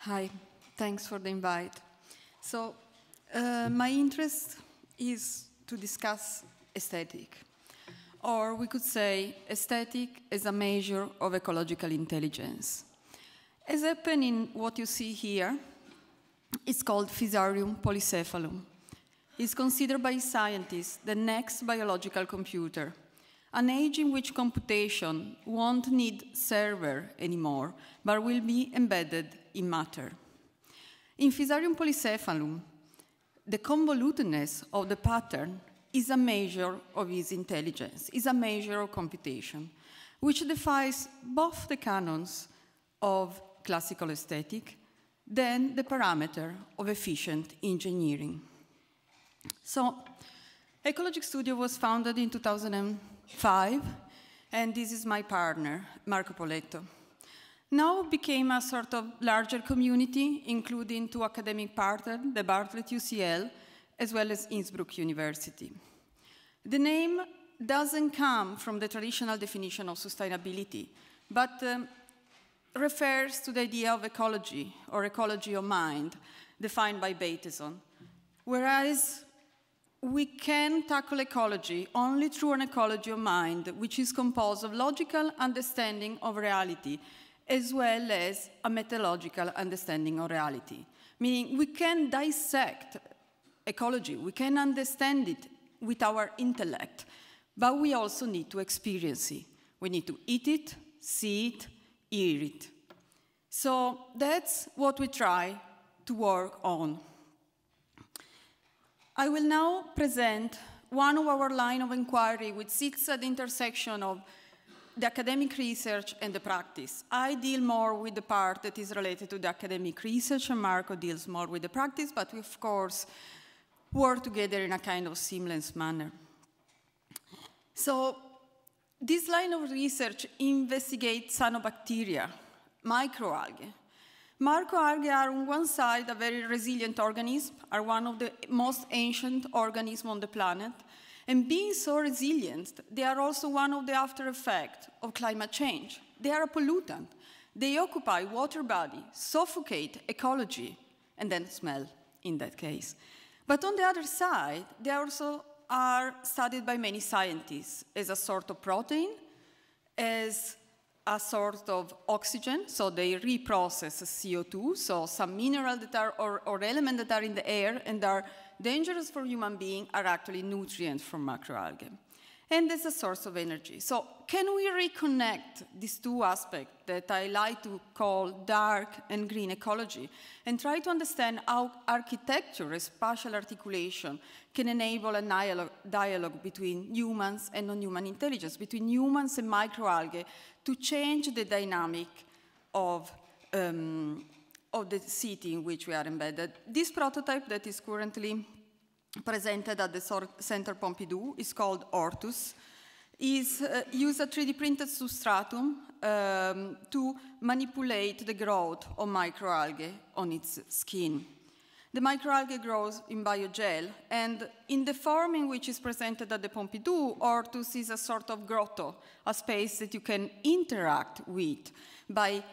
Hi, thanks for the invite. So, uh, my interest is to discuss aesthetic, or we could say aesthetic as a measure of ecological intelligence. As happened in what you see here, it's called Physarium polycephalum is considered by scientists the next biological computer, an age in which computation won't need server anymore, but will be embedded in matter. In Fusarium polycephalum, the convolutedness of the pattern is a measure of its intelligence, is a measure of computation, which defies both the canons of classical aesthetic, then the parameter of efficient engineering. So Ecologic Studio was founded in 2005, and this is my partner, Marco Poletto. Now became a sort of larger community, including two academic partners, the Bartlett UCL, as well as Innsbruck University. The name doesn't come from the traditional definition of sustainability, but um, refers to the idea of ecology or ecology of mind defined by Bateson. Whereas we can tackle ecology only through an ecology of mind, which is composed of logical understanding of reality, as well as a methodological understanding of reality. Meaning, we can dissect ecology, we can understand it with our intellect, but we also need to experience it. We need to eat it, see it, hear it. So that's what we try to work on. I will now present one of our line of inquiry which sits at the intersection of the academic research and the practice. I deal more with the part that is related to the academic research and Marco deals more with the practice, but we of course work together in a kind of seamless manner. So this line of research investigates cyanobacteria, microalgae, Marco algae are on one side a very resilient organism, are one of the most ancient organisms on the planet, and being so resilient, they are also one of the after effects of climate change. They are a pollutant. They occupy water body, suffocate ecology, and then smell in that case. But on the other side, they also are studied by many scientists as a sort of protein, as a sort of oxygen, so they reprocess CO2, so some mineral that are, or, or element that are in the air and are dangerous for human being are actually nutrients from macroalgae and as a source of energy. So can we reconnect these two aspects that I like to call dark and green ecology and try to understand how architecture and spatial articulation can enable a dialogue, between humans and non-human intelligence, between humans and microalgae to change the dynamic of um, of the city in which we are embedded. This prototype that is currently presented at the Center Pompidou is called Ortus, is uh, use a 3D printed substratum um, to manipulate the growth of microalgae on its skin. The microalgae grows in biogel, and in the form in which is presented at the Pompidou, Ortus is a sort of grotto, a space that you can interact with by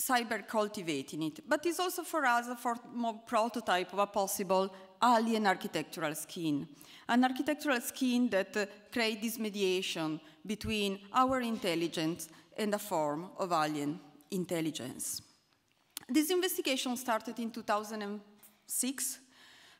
cyber cultivating it, but it's also for us a for more prototype of a possible alien architectural skin, an architectural skin that uh, creates this mediation between our intelligence and a form of alien intelligence. This investigation started in 2006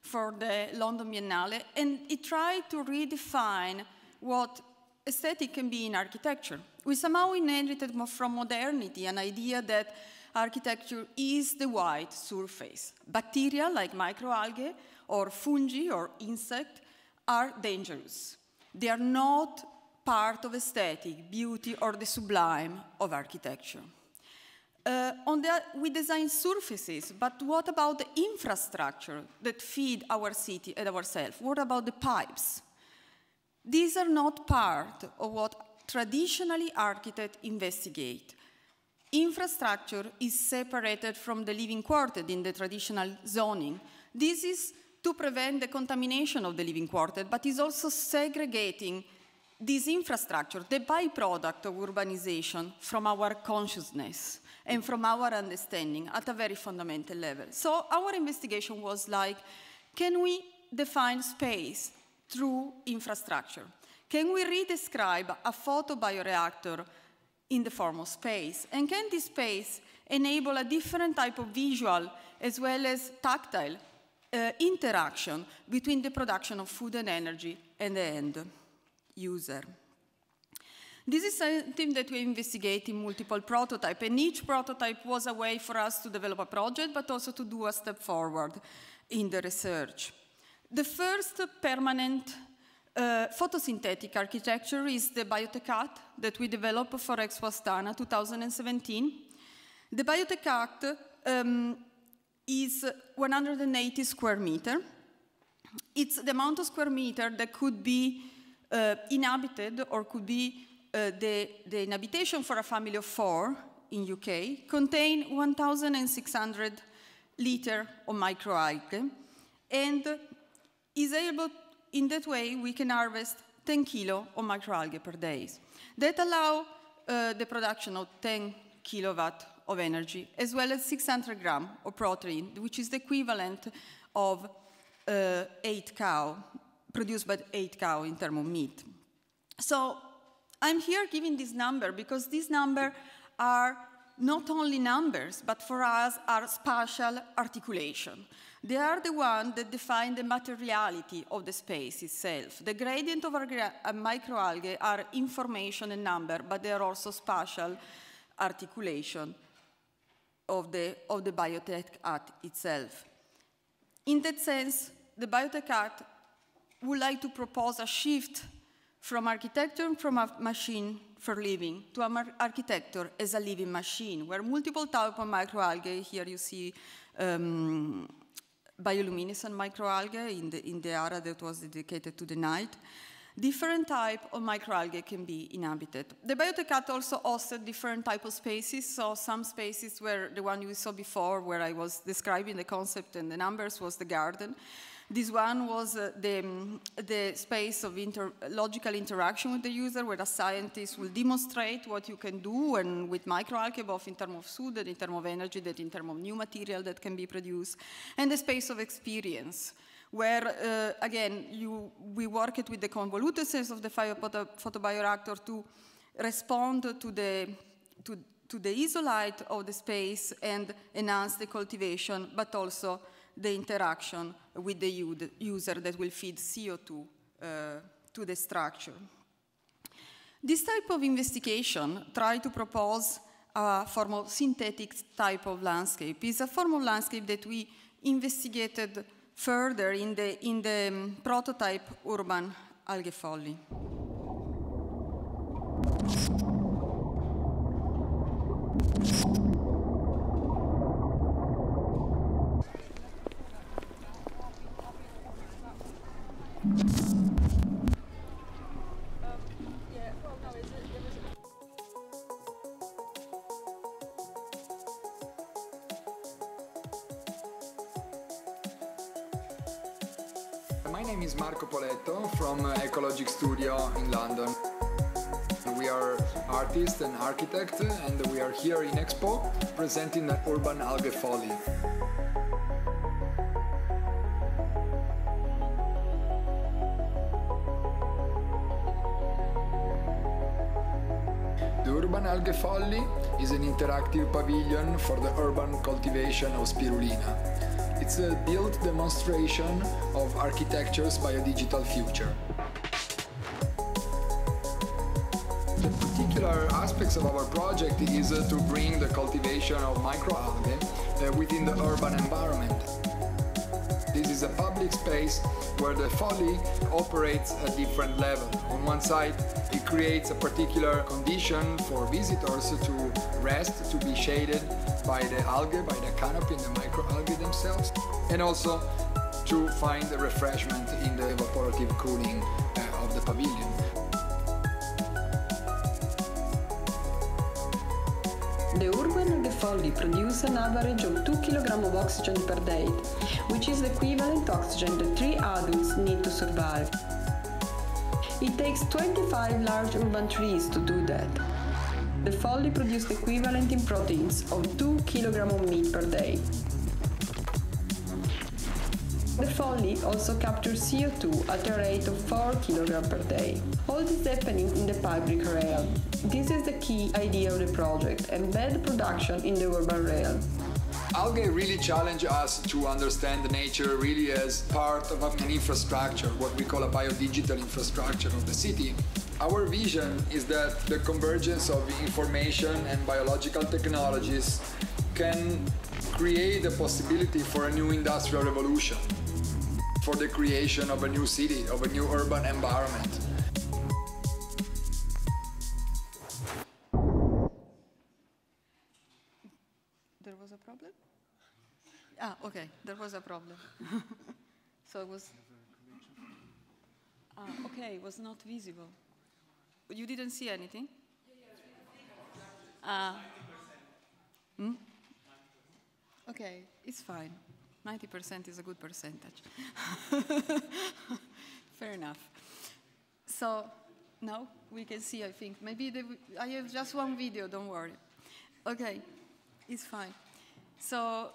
for the London Biennale, and it tried to redefine what aesthetic can be in architecture. We somehow inherited from modernity an idea that architecture is the white surface. Bacteria like microalgae or fungi or insect are dangerous. They are not part of aesthetic, beauty, or the sublime of architecture. Uh, on the, we design surfaces, but what about the infrastructure that feed our city and uh, ourselves? What about the pipes? These are not part of what traditionally architects investigate. Infrastructure is separated from the living quartet in the traditional zoning. This is to prevent the contamination of the living quartet, but is also segregating this infrastructure, the byproduct of urbanization, from our consciousness and from our understanding at a very fundamental level. So our investigation was like, can we define space through infrastructure. Can we redescribe a photobioreactor in the form of space? And can this space enable a different type of visual as well as tactile uh, interaction between the production of food and energy and the end user? This is something that we investigate in multiple prototype, and each prototype was a way for us to develop a project, but also to do a step forward in the research. The first permanent uh, photosynthetic architecture is the Biotech that we developed for Exwastana 2017. The Biotech Act um, is 180 square meter. It's the amount of square meter that could be uh, inhabited or could be uh, the, the inhabitation for a family of four in UK, contain 1,600 liter of microalgae and is able, in that way, we can harvest 10 kilo of microalgae per day. That allow uh, the production of 10 kilowatt of energy, as well as 600 gram of protein, which is the equivalent of uh, eight cow, produced by eight cow in terms of meat. So I'm here giving this number because these number are not only numbers, but for us are spatial articulation. They are the ones that define the materiality of the space itself. The gradient of uh, microalgae are information and number, but they are also spatial articulation of the, of the biotech art itself. In that sense, the biotech art would like to propose a shift from architecture and from a machine for living to architecture as a living machine, where multiple type of microalgae, here you see um, bioluminescent microalgae in the, in the area that was dedicated to the night, different type of microalgae can be inhabited. The biotech cat also hosted different type of spaces, so some spaces where the one you saw before, where I was describing the concept and the numbers, was the garden. This one was uh, the, um, the space of inter logical interaction with the user, where a scientist will demonstrate what you can do and with microalgae, both in terms of food and in terms of energy, that in terms of new material that can be produced, and the space of experience where, uh, again, you, we it with the convoluted of the photobioreactor to respond to the, to, to the isolite of the space and enhance the cultivation, but also the interaction with the user that will feed CO2 uh, to the structure. This type of investigation try to propose a form of synthetic type of landscape. It's a form of landscape that we investigated further in the, in the um, prototype urban algae from uh, Ecologic Studio in London. We are artists and architects, and we are here in Expo presenting the urban algae folly. The Urban Algae Folly is an interactive pavilion for the urban cultivation of spirulina. It's a built demonstration of architectures biodigital future. The particular aspects of our project is uh, to bring the cultivation of microalgae uh, within the urban environment. This is a public space where the folly operates at different levels. On one side, it creates a particular condition for visitors to rest, to be shaded, by the algae, by the canopy and the microalgae themselves, and also to find the refreshment in the evaporative cooling uh, of the pavilion. The urban defoli produce an average of 2 kg of oxygen per day, which is the equivalent oxygen that three adults need to survive. It takes 25 large urban trees to do that the folly produced equivalent in proteins of 2 kg of meat per day. The folly also captures CO2 at a rate of 4 kg per day. All this happening in the public realm. This is the key idea of the project, embed production in the urban realm. Algae really challenge us to understand nature really as part of an infrastructure, what we call a biodigital infrastructure of the city. Our vision is that the convergence of information and biological technologies can create a possibility for a new industrial revolution, for the creation of a new city, of a new urban environment. There was a problem? Ah, okay, there was a problem. so it was... Ah, okay, it was not visible. You didn't see anything? Uh, hmm? Okay, it's fine. 90% is a good percentage. Fair enough. So, now we can see, I think. Maybe I have just one video, don't worry. Okay, it's fine. So,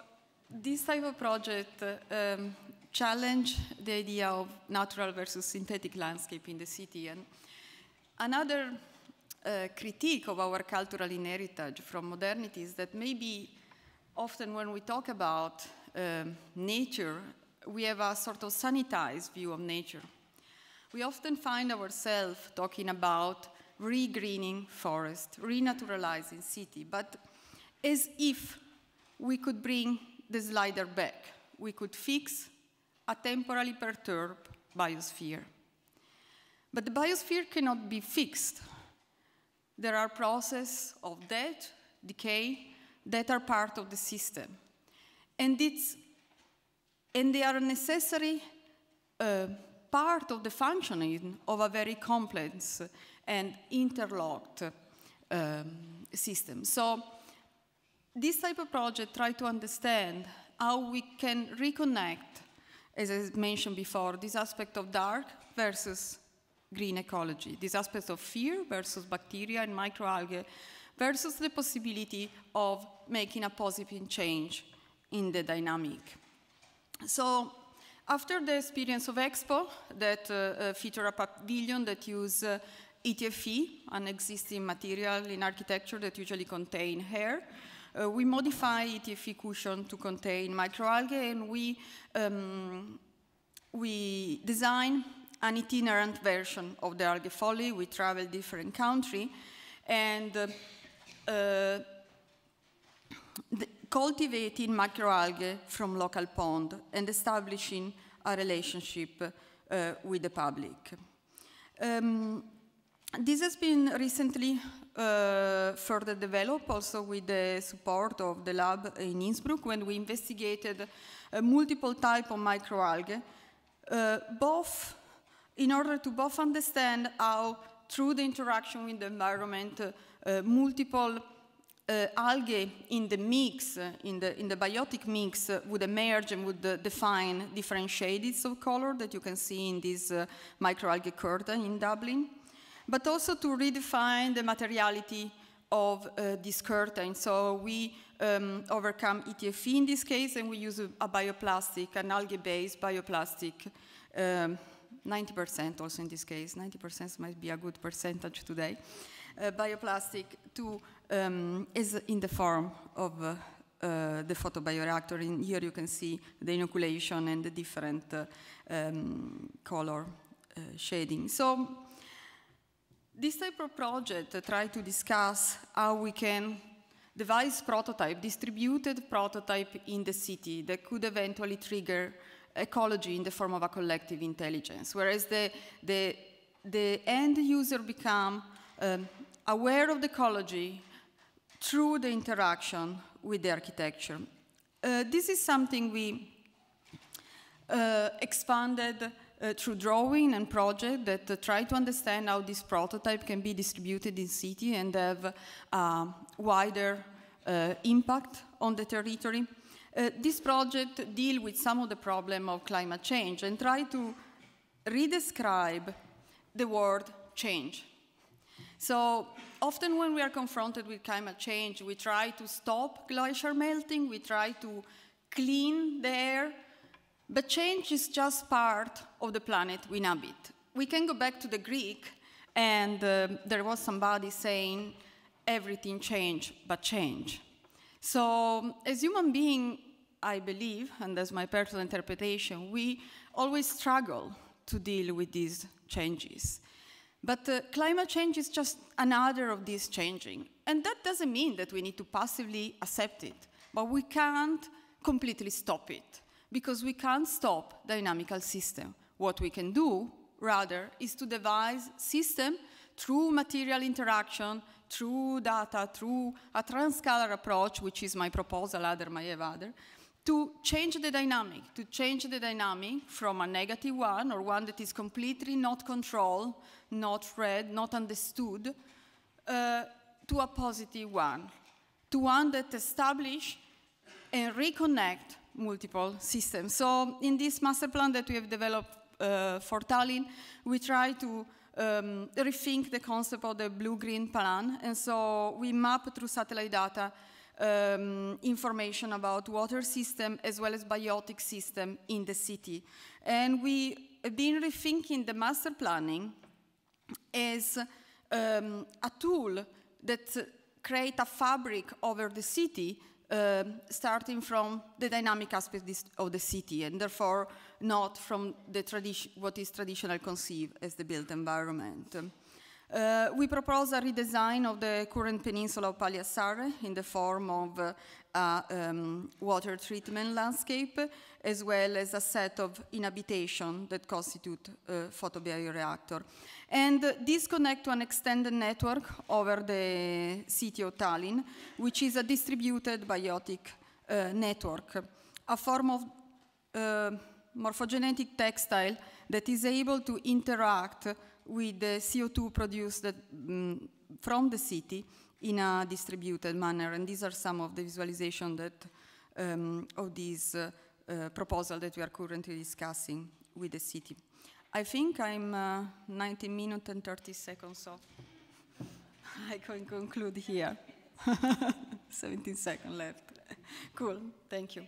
this type of project um, challenge the idea of natural versus synthetic landscape in the city. and. Another uh, critique of our cultural heritage from modernity is that maybe often when we talk about um, nature, we have a sort of sanitized view of nature. We often find ourselves talking about regreening forest, renaturalizing city, but as if we could bring the slider back. We could fix a temporally perturbed biosphere. But the biosphere cannot be fixed. There are processes of death, decay, that are part of the system. And, it's, and they are a necessary uh, part of the functioning of a very complex and interlocked um, system. So this type of project try to understand how we can reconnect, as I mentioned before, this aspect of dark versus green ecology, these aspects of fear versus bacteria and microalgae versus the possibility of making a positive change in the dynamic. So after the experience of Expo that uh, uh featured a pavilion that used uh, ETFE, an existing material in architecture that usually contain hair, uh, we modify ETFE cushion to contain microalgae and we, um, we design an itinerant version of the algae folly. We travel different country and uh, uh cultivating macroalgae from local pond and establishing a relationship uh, with the public. Um, this has been recently uh, further developed also with the support of the lab in Innsbruck when we investigated uh, multiple type of microalgae, uh, both in order to both understand how, through the interaction with the environment, uh, multiple uh, algae in the mix, uh, in, the, in the biotic mix, uh, would emerge and would define different shades of color that you can see in this microalgae curtain in Dublin, but also to redefine the materiality of uh, this curtain. So we um, overcome ETFE in this case, and we use a, a bioplastic, an algae-based bioplastic um, 90% also in this case, 90% might be a good percentage today, uh, bioplastic to, um, is in the form of uh, uh, the photobioreactor. And here you can see the inoculation and the different um, color shading. So this type of project uh, try to discuss how we can devise prototype, distributed prototype in the city that could eventually trigger ecology in the form of a collective intelligence, whereas the, the, the end user become um, aware of the ecology through the interaction with the architecture. Uh, this is something we uh, expanded uh, through drawing and project that uh, try to understand how this prototype can be distributed in city and have a wider uh, impact on the territory. Uh, this project deal with some of the problem of climate change and try to redescribe the word change. So often when we are confronted with climate change, we try to stop glacier melting, we try to clean the air, but change is just part of the planet we inhabit. We can go back to the Greek, and uh, there was somebody saying, everything changed, but change. So as human being, I believe, and that's my personal interpretation, we always struggle to deal with these changes. But uh, climate change is just another of these changing. And that doesn't mean that we need to passively accept it, but we can't completely stop it because we can't stop dynamical system. What we can do, rather, is to devise system through material interaction, through data, through a transcolor approach, which is my proposal, other my other, to change the dynamic, to change the dynamic from a negative one or one that is completely not controlled, not read, not understood, uh, to a positive one, to one that establish and reconnect multiple systems. So in this master plan that we have developed uh, for Tallinn, we try to um, rethink the concept of the blue-green plan. And so we map through satellite data um, information about water system as well as biotic system in the city. And we have been rethinking the master planning as um, a tool that create a fabric over the city um, starting from the dynamic aspect of the city and therefore not from what is traditionally conceived as the built environment. Uh, we propose a redesign of the current peninsula of Pagliassare in the form of uh, um, water treatment landscape, as well as a set of inhabitation that constitute a uh, photobioreactor. And uh, these connect to an extended network over the city of Tallinn, which is a distributed biotic uh, network, a form of uh, morphogenetic textile that is able to interact with the CO2 produced that, um, mm, from the city in a distributed manner. And these are some of the visualization that um, of this uh, uh, proposal that we are currently discussing with the city. I think I'm uh, 19 minutes and 30 seconds, so I can conclude here. 17 seconds left. cool, thank you.